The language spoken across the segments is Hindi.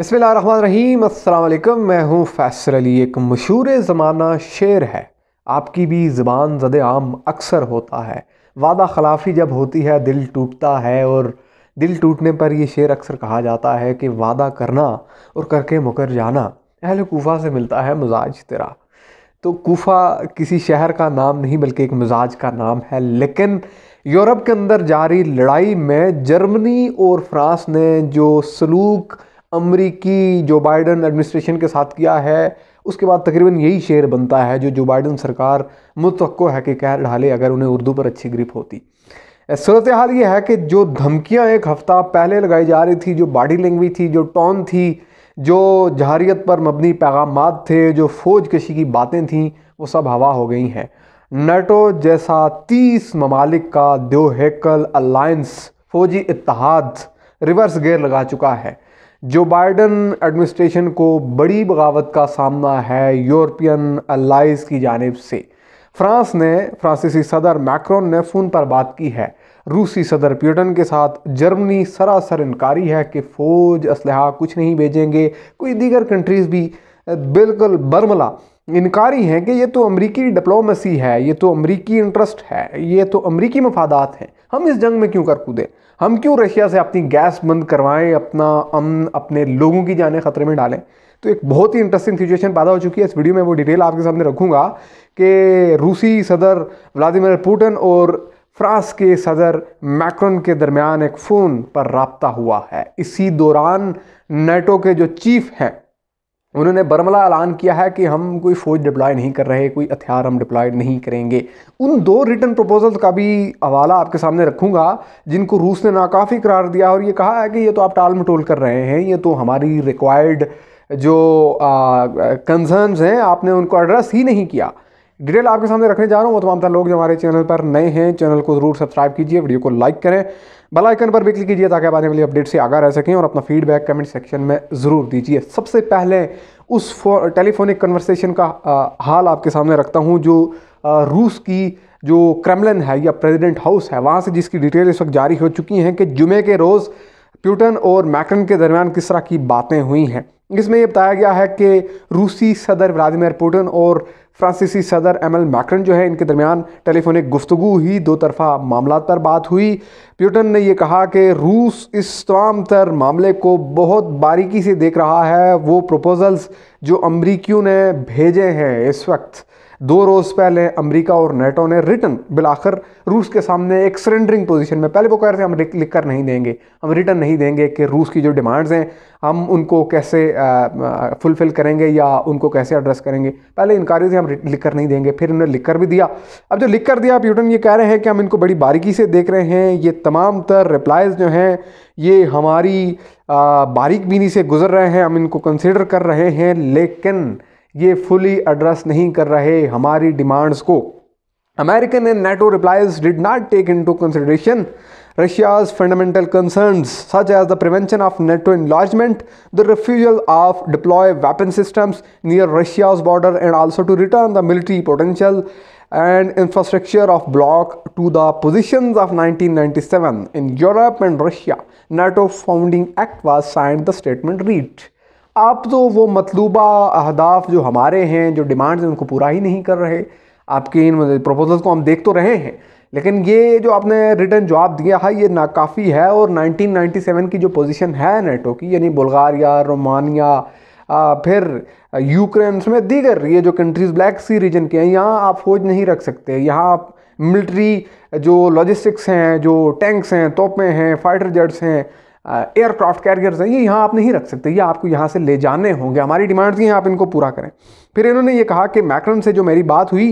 बसमिल रहीम अल्लाम मैं हूँ फैसर अली एक मशहूर ज़माना शेर है आपकी भी ज़बान जद आम अक्सर होता है वादा खिलाफ़ी जब होती है दिल टूटता है और दिल टूटने पर यह शेर अक्सर कहा जाता है कि वादा करना और करके मुकर जाना अहल कोफ़ा से मिलता है मिजाज तेरा तो कोफ़ा किसी शहर का नाम नहीं बल्कि एक मिजाज का नाम है लेकिन यूरोप के अंदर जारी लड़ाई में जर्मनी और फ्रांस ने जो सलूक अमरीकी जो बाइडन एडमिनिस्ट्रेशन के साथ किया है उसके बाद तकरीबन यही शेर बनता है जो जो बाइडन सरकार मुतव है कि कह ढाले अगर उन्हें उर्दू पर अच्छी ग्रिप होती सूरत हाल ये है कि जो धमकियाँ एक हफ़्ता पहले लगाई जा रही थी जो बॉडी लैंग्वेज थी जो टोन थी जो जहारियत पर मबनी पैगाम थे जो फौज कशी की बातें थीं वो सब हवा हो गई हैं नाटो जैसा तीस ममालिक का दो हेकल अलायंस फौजी इतिहाद रिवर्स गेयर लगा चुका है जो बाइडन एडमिनिस्ट्रेशन को बड़ी बगावत का सामना है यूरोपियन अलाइज की जानब से फ्रांस ने फ्रांसीसी सदर मैक्रोन ने फ़ोन पर बात की है रूसी सदर प्यूटन के साथ जर्मनी सरासर इनकारी है कि फ़ौज इसलहा कुछ नहीं भेजेंगे कोई दीगर कंट्रीज़ भी बिल्कुल बर्मला इनकारी हैं कि ये तो अमरीकी डिप्लोमेसी है ये तो अमरीकी इंटरेस्ट है ये तो अमरीकी मफादात हैं हम इस जंग में क्यों कर कूदें हम क्यों रशिया से अपनी गैस बंद करवाएं अपना अमन अपने लोगों की जाने खतरे में डालें तो एक बहुत ही इंटरेस्टिंग सिचुएशन पैदा हो चुकी है इस वीडियो में वो डिटेल आपके सामने रखूँगा कि रूसी सदर व्लादिमिर पुटिन और फ्रांस के सदर मैक्रोन के दरमियान एक फ़ोन पर रबता हुआ है इसी दौरान नेटो के जो चीफ हैं उन्होंने बर्मला ऐलान किया है कि हम कोई फ़ौज डिप्लॉय नहीं कर रहे कोई हथियार हम डिप्लॉय नहीं करेंगे उन दो रिटर्न प्रपोजल्स का भी हवाला आपके सामने रखूँगा जिनको रूस ने नाकाफ़ी करार दिया और ये कहा है कि ये तो आप टाल मटोल कर रहे हैं ये तो हमारी रिक्वायर्ड जो कंसर्नस हैं आपने उनको एड्रेस ही नहीं किया डिटेल आपके सामने रखने जा रहा हूँ वो तमाम लोग जो हमारे चैनल पर नए हैं चैनल को ज़रूर सब्सक्राइब कीजिए वीडियो को लाइक करें बेल आइकन पर भी क्लिक कीजिए ताकि आप आने वाली अपडेट से आगा रह सकें और अपना फीडबैक कमेंट सेक्शन में ज़रूर दीजिए सबसे पहले उस टेलीफोनिक कन्वर्सेशन का आ, हाल आपके सामने रखता हूँ जो आ, रूस की जो क्रेमलिन है या प्रेसिडेंट हाउस है वहाँ से जिसकी डिटेल इस वक्त जारी हो चुकी हैं कि जुमे के रोज़ प्यूटन और मैक्रन के दरमियान किस तरह की बातें हुई हैं इसमें यह बताया गया है कि रूसी सदर व्लादिमिर पुटिन और फ्रांसीसी सदर एल मैक्रन जो है इनके दरमियान टेलीफोनिक गुफ्तु हुई दो तरफा मामला पर बात हुई प्यूटन ने यह कहा कि रूस इस तमाम तर मामले को बहुत बारीकी से देख रहा है वो प्रपोज़ल्स जो अमरीकियों ने भेजे हैं इस वक्त दो रोज़ पहले अमेरिका और नेटो ने रिटर्न बिलाकर रूस के सामने एक सरेंडरिंग पोजीशन में पहले वो कह रहे थे हम लिख कर नहीं देंगे हम रिटर्न नहीं देंगे कि रूस की जो डिमांड्स हैं हम उनको कैसे फुलफ़िल करेंगे या उनको कैसे एड्रेस करेंगे पहले इनकारी थे हम लिख कर नहीं देंगे फिर उन्होंने लिख कर भी दिया अब जो लिख कर दिया प्यूटन ये कह रहे हैं कि हम इनको बड़ी बारीकी से देख रहे हैं ये तमाम तर रिप्लाइज़ जो हैं ये हमारी बारीक बीनी से गुजर रहे हैं हम इनको कंसिडर कर रहे हैं लेकिन ये fully एड्रेस नहीं कर रहे हमारी American and NATO replies did not take into consideration Russia's fundamental concerns such as the prevention of NATO enlargement, the refusal of deploy weapon systems near Russia's border and also to return the military potential and infrastructure of bloc to the positions of 1997 in Europe and Russia. NATO Founding Act was signed the statement read. आप तो वो मतलूबा अहदाफ जो हमारे हैं जो डिमांड्स हैं उनको पूरा ही नहीं कर रहे आपके इन प्रपोजल्स मतलब को हम देख तो रहे हैं लेकिन ये जो आपने रिटर्न जवाब दिया है ये नाकाफ़ी है और 1997 की जो पोजीशन है नेटो की यानी बुल्गारिया रोमानिया फिर यूक्रेन में दीगर ये जो कंट्रीज़ ब्लैक सी रीजन के हैं यहाँ आप फौज नहीं रख सकते यहाँ आप मिलिट्री जो लॉजिस्टिक्स हैं जो टैंक्स हैं तोपें हैं फाइटर जेट्स हैं एयरक्राफ्ट कैरियर्स हैं ये यहाँ आप नहीं रख सकते ये आपको यहाँ से ले जाने होंगे हमारी डिमांड थी आप इनको पूरा करें फिर इन्होंने ये कहा कि मैक्रन से जो मेरी बात हुई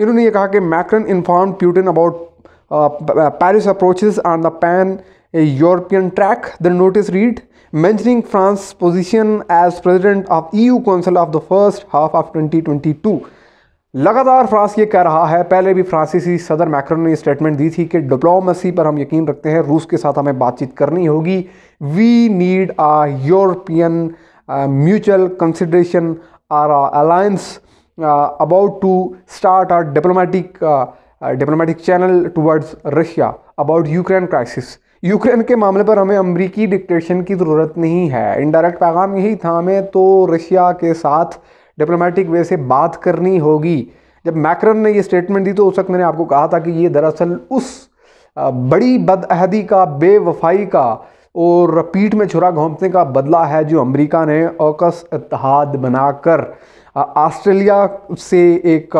इन्होंने ये कहा कि Macron inform Putin about Paris approaches on the pan a European track the notice read mentioning France position as president of E U council of the first half of twenty twenty two लगातार फ्रांस ये कह रहा है पहले भी फ्रांसीसी सदर मैक्रोन ने स्टेटमेंट दी थी कि डिप्लोमेसी पर हम यकीन रखते हैं रूस के साथ हमें बातचीत करनी होगी we need a European mutual consideration or alliance about to start our diplomatic diplomatic channel towards Russia about Ukraine crisis Ukraine के मामले पर हमें अमरीकी डिक्टेशन की ज़रूरत नहीं है इनडायरेक्ट पैगाम यही था हमें तो रशिया के साथ डिप्लोमेटिक वे से बात करनी होगी जब मैक्रन ने ये स्टेटमेंट दी तो उस वक्त मैंने आपको कहा था कि ये दरअसल उस बड़ी बदअहदी का बेवफाई का और पीठ में छुरा घोंपने का बदला है जो अमेरिका ने औकस इतिहाद बनाकर ऑस्ट्रेलिया से एक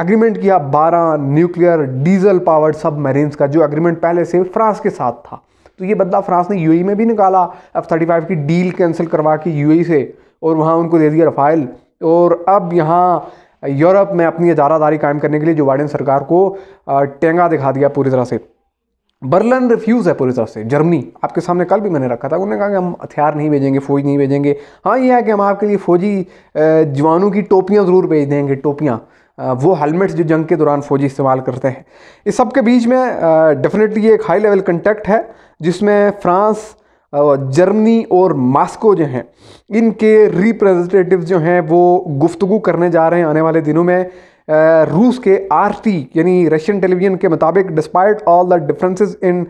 एग्रीमेंट किया बारह न्यूक्लियर डीजल पावर्ड सब का जो एग्रीमेंट पहले से फ्रांस के साथ था तो ये बदला फ्रांस ने यूएई e में भी निकाला एफ थर्टी फाइव की डील कैंसिल करवा के यूएई e से और वहाँ उनको दे दिया रफाइल और अब यहाँ यूरोप में अपनी इजारादारी कायम करने के लिए जो बाइडन सरकार को टेंगा दिखा दिया पूरी तरह से बर्लिन रिफ्यूज़ है पूरी तरह से जर्मनी आपके सामने कल भी मैंने रखा था उन्होंने कहा कि हम हथियार नहीं भेजेंगे फौज नहीं भेजेंगे हाँ ये है कि हम आपके लिए फौजी जवानों की टोपियाँ ज़रूर भेज देंगे टोपियाँ वो हेलमेट्स जो जंग के दौरान फौजी इस्तेमाल करते हैं इस सब के बीच में डेफिनेटली एक हाई लेवल कंटेक्ट है जिसमें फ्रांस जर्मनी और मास्को जो हैं इनके रिप्रेजेंटेटिव जो हैं वो गुफ्तु करने जा रहे हैं आने वाले दिनों में रूस के आर टी यानी रशियन टेलीविज़न के मुताबिक despite all the differences in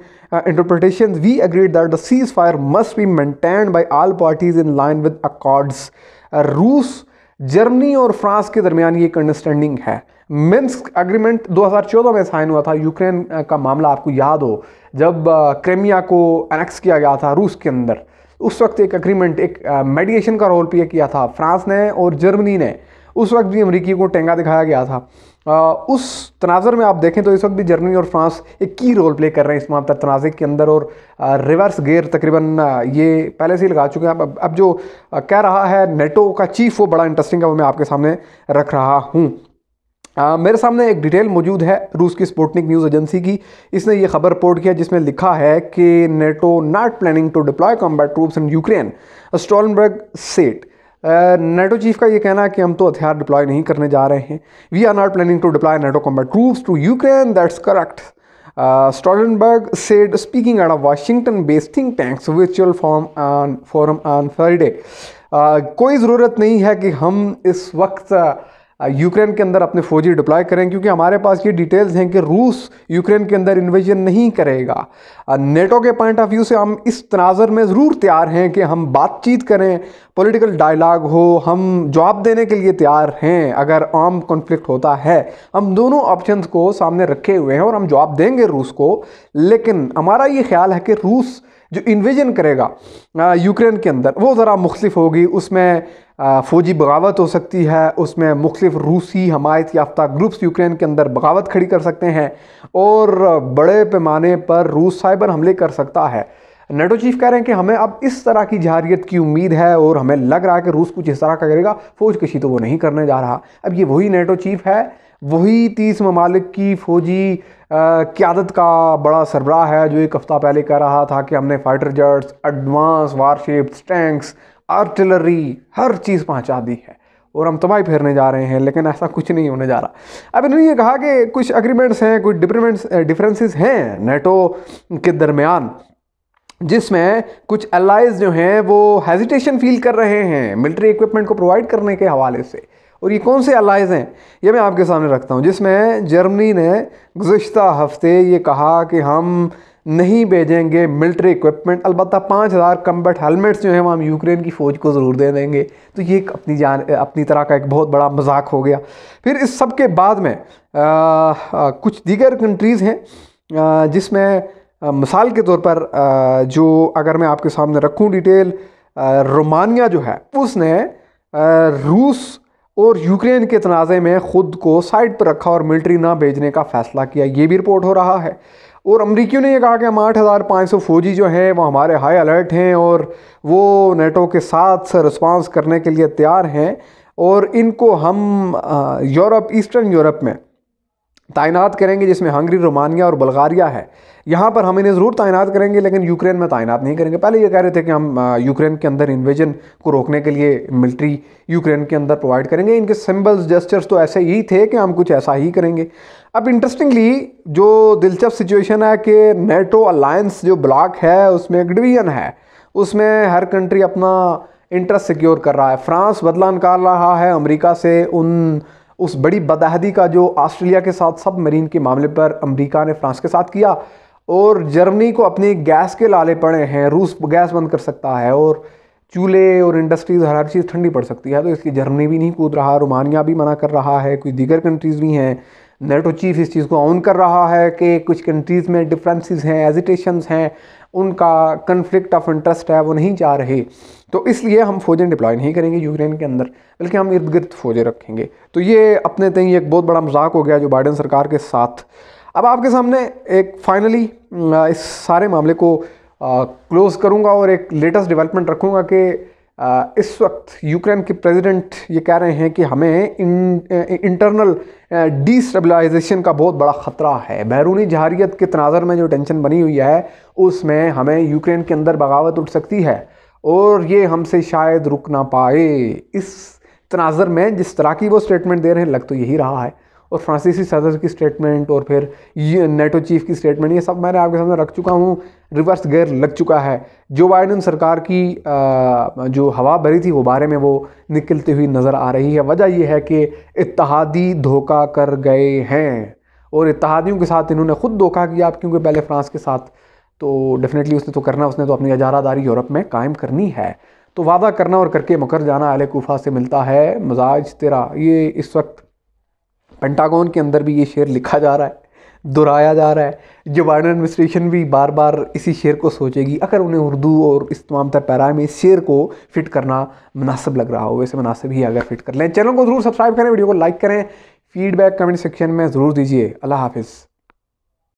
interpretation we agreed that the ceasefire must be maintained by all parties in line with accords रूस जर्मनी और फ्रांस के दरमियान ये एक अंडरस्टैंडिंग है मिन्स एग्रीमेंट 2014 में साइन हुआ था यूक्रेन का मामला आपको याद हो जब क्रेमिया को एनेक्स किया गया था रूस के अंदर उस वक्त एक अग्रीमेंट एक मेडिएशन का रोल प्ले किया था फ्रांस ने और जर्मनी ने उस वक्त भी अमरीकी को टेंगा दिखाया गया था आ, उस तनाजर में आप देखें तो इस वक्त भी जर्मनी और फ्रांस एक की रोल प्ले कर रहे हैं इस मामला तनाज़े के अंदर और आ, रिवर्स गेयर तकरीबन ये पहले से ही लगा चुके हैं अब अब जो कह रहा है नेटो का चीफ वो बड़ा इंटरेस्टिंग है वो मैं आपके सामने रख रहा हूँ आ, मेरे सामने एक डिटेल मौजूद है रूस की स्पोर्टनिक न्यूज़ एजेंसी की इसने ये खबर रिपोर्ट किया जिसमें लिखा है कि NATO not planning to deploy combat troops in Ukraine Stoltenberg said NATO chief का ये कहना है कि हम तो हथियार डिप्लॉय नहीं करने जा रहे हैं we are not planning to deploy NATO combat troops to Ukraine that's correct Stoltenberg said speaking at a Washington based think tanks virtual form on, forum on कोई ज़रूरत नहीं है कि हम इस वक्त uh, यूक्रेन के अंदर अपने फौजी डिप्लॉय करें क्योंकि हमारे पास ये डिटेल्स हैं कि रूस यूक्रेन के अंदर इन्वेजन नहीं करेगा नेटो के पॉइंट ऑफ व्यू से हम इस तनाजर में ज़रूर तैयार हैं कि हम बातचीत करें पॉलिटिकल डायलाग हो हम जवाब देने के लिए तैयार हैं अगर आम कॉन्फ्लिक्ट होता है हम दोनों ऑप्शन को सामने रखे हुए हैं और हम जवाब देंगे रूस को लेकिन हमारा ये ख्याल है कि रूस जो इन्वेजन करेगा यूक्रेन के अंदर वो ज़रा मुख्तफ होगी उसमें फौजी बगावत हो सकती है उसमें मुख्तफ रूसी हमायत याफ्ता ग्रुप्स यूक्रेन के अंदर बगावत खड़ी कर सकते हैं और बड़े पैमाने पर रूस साइबर हमले कर सकता है नेटो चीफ कह रहे हैं कि हमें अब इस तरह की जहारियत की उम्मीद है और हमें लग रहा है कि रूस कुछ इस तरह का करेगा फ़ौज कशी तो वो नहीं करने जा रहा अब ये वही नेटो चीफ है वही तीस ममालिक की फ़ौजी क्यादत का बड़ा सरबराह है जो एक हफ़्ता पहले कह रहा था कि हमने fighter jets advance warships tanks artillery हर चीज़ पहुँचा दी है और हम तबाही फेरने जा रहे हैं लेकिन ऐसा कुछ नहीं होने जा रहा अब इन्होंने ये कहा कि कुछ अग्रीमेंट्स हैं कुछ डिप्रमेंट्स डिफरेंसेस हैं नेटो के दरमियान जिसमें कुछ एलाइज जो हैं वो हेजिटेशन फील कर रहे हैं मिलिट्री इक्विपमेंट को प्रोवाइड करने के हवाले से और ये कौन से अलाइज हैं ये मैं आपके सामने रखता हूँ जिसमें जर्मनी ने गुज्त हफ्ते ये कहा कि हम नहीं भेजेंगे मिलिट्री इक्विपमेंट अलबत्त पाँच हज़ार कम्बेट हेलमेट्स जो हैं वो हम यूक्रेन की फ़ौज को ज़रूर दे देंगे तो ये एक अपनी जान अपनी तरह का एक बहुत बड़ा मजाक हो गया फिर इस सब के बाद में आ, आ, कुछ दीगर कंट्रीज़ हैं जिसमें मिसाल के तौर पर आ, जो अगर मैं आपके सामने रखूँ डिटेल रोमानिया जो है उसने रूस और यूक्रेन के तनाज़े में ख़ुद को साइड पर रखा और मिलिट्री ना भेजने का फ़ैसला किया ये भी रिपोर्ट हो रहा है और अमरीकियों ने यह कहा कि हम आठ हज़ार पाँच सौ फौजी जो हैं वो हमारे हाई अलर्ट हैं और वो नेटो के साथ रिस्पांस करने के लिए तैयार हैं और इनको हम यूरोप ईस्टर्न यूरोप में तैनात करेंगे जिसमें हंगरी रोमानिया और बल्गारिया है यहाँ पर हम इन्हें ज़रूर तैनात करेंगे लेकिन यूक्रेन में तैनात नहीं करेंगे पहले ये कह रहे थे कि हम यूक्रेन के अंदर इन्वेजन को रोकने के लिए मिलिट्री यूक्रेन के अंदर प्रोवाइड करेंगे इनके सिंबल्स जेस्टर्स तो ऐसे ही थे कि हम कुछ ऐसा ही करेंगे अब इंटरेस्टिंगली जो दिलचस्प सिचुएशन है कि नेटो अलायंस जो ब्लॉक है उसमें एक डिवीजन है उसमें हर कंट्री अपना इंटरेस्ट सिक्योर कर रहा है फ्रांस बदला निकाल रहा है अमरीका से उन उस बड़ी बदहदी का जो ऑस्ट्रेलिया के साथ सब मरीन के मामले पर अमेरिका ने फ्रांस के साथ किया और जर्मनी को अपने गैस के लाले पड़े हैं रूस गैस बंद कर सकता है और चूल्हे और इंडस्ट्रीज़ हर हर चीज़ ठंडी पड़ सकती है तो इसलिए जर्मनी भी नहीं कूद रहा रोमानिया भी मना कर रहा है कोई दीगर कंट्रीज़ भी हैं नेटो चीफ इस चीज़ को ऑन कर रहा है कि कुछ कंट्रीज़ में डिफरेंसेस हैं एजिटेशंस हैं उनका कन्फ्लिक्ट ऑफ इंटरेस्ट है वो नहीं जा रहे तो इसलिए हम फ़ौजें डिप्लॉय नहीं करेंगे यूक्रेन के अंदर बल्कि हम इर्द गिर्द फ़ौजें रखेंगे तो ये अपने तय तो एक बहुत बड़ा मजाक हो गया जो बाइडन सरकार के साथ अब आपके सामने एक फाइनली इस सारे मामले को क्लोज़ करूँगा और एक लेटेस्ट डेवलपमेंट रखूँगा कि इस वक्त यूक्रेन के प्रेसिडेंट ये कह रहे हैं कि हमें इन, इंटरनल डिस्टेबलाइजेशन का बहुत बड़ा ख़तरा है बैरूनी जहारियत के तनाजर में जो टेंशन बनी हुई है उसमें हमें यूक्रेन के अंदर बगावत उठ सकती है और ये हमसे शायद रुक ना पाए इस तनाजर में जिस तरह की वो स्टेटमेंट दे रहे हैं लग तो यही रहा है और फ्रांसीसी सदर की स्टेटमेंट और फिर ये नेटो चीफ की स्टेटमेंट ये सब मैंने आपके सामने रख चुका हूँ रिवर्स गेयर लग चुका है जो बाइडन सरकार की जो हवा भरी थी वो बारे में वो निकलती हुई नज़र आ रही है वजह यह है कि इतिहादी धोखा कर गए हैं और इतिहादियों के साथ इन्होंने खुद धोखा किया क्योंकि पहले फ्रांस के साथ तो डेफिनेटली उसने तो करना उसने तो अपनी अजारादारी यूरोप में कायम करनी है तो वादा करना और करके मकर जाना अल कोफा से मिलता है मजाज तेरा ये इस वक्त पेंटागॉन के अंदर भी ये शेयर लिखा जा रहा है दोहराया जा रहा है जो बाइडन एडमिनिस्ट्रेशन भी बार बार इसी शेयर को सोचेगी अगर उन्हें उर्दू और इस तमाम तरह पैरा में इस शेयर को फिट करना मुनासिब लग रहा हो वैसे मुनासिब ही अगर फिट कर लें चैनल को ज़रूर सब्सक्राइब करें वीडियो को लाइक करें फीडबैक कमेंट सेक्शन में ज़रूर दीजिए अल्लाह हाफिज़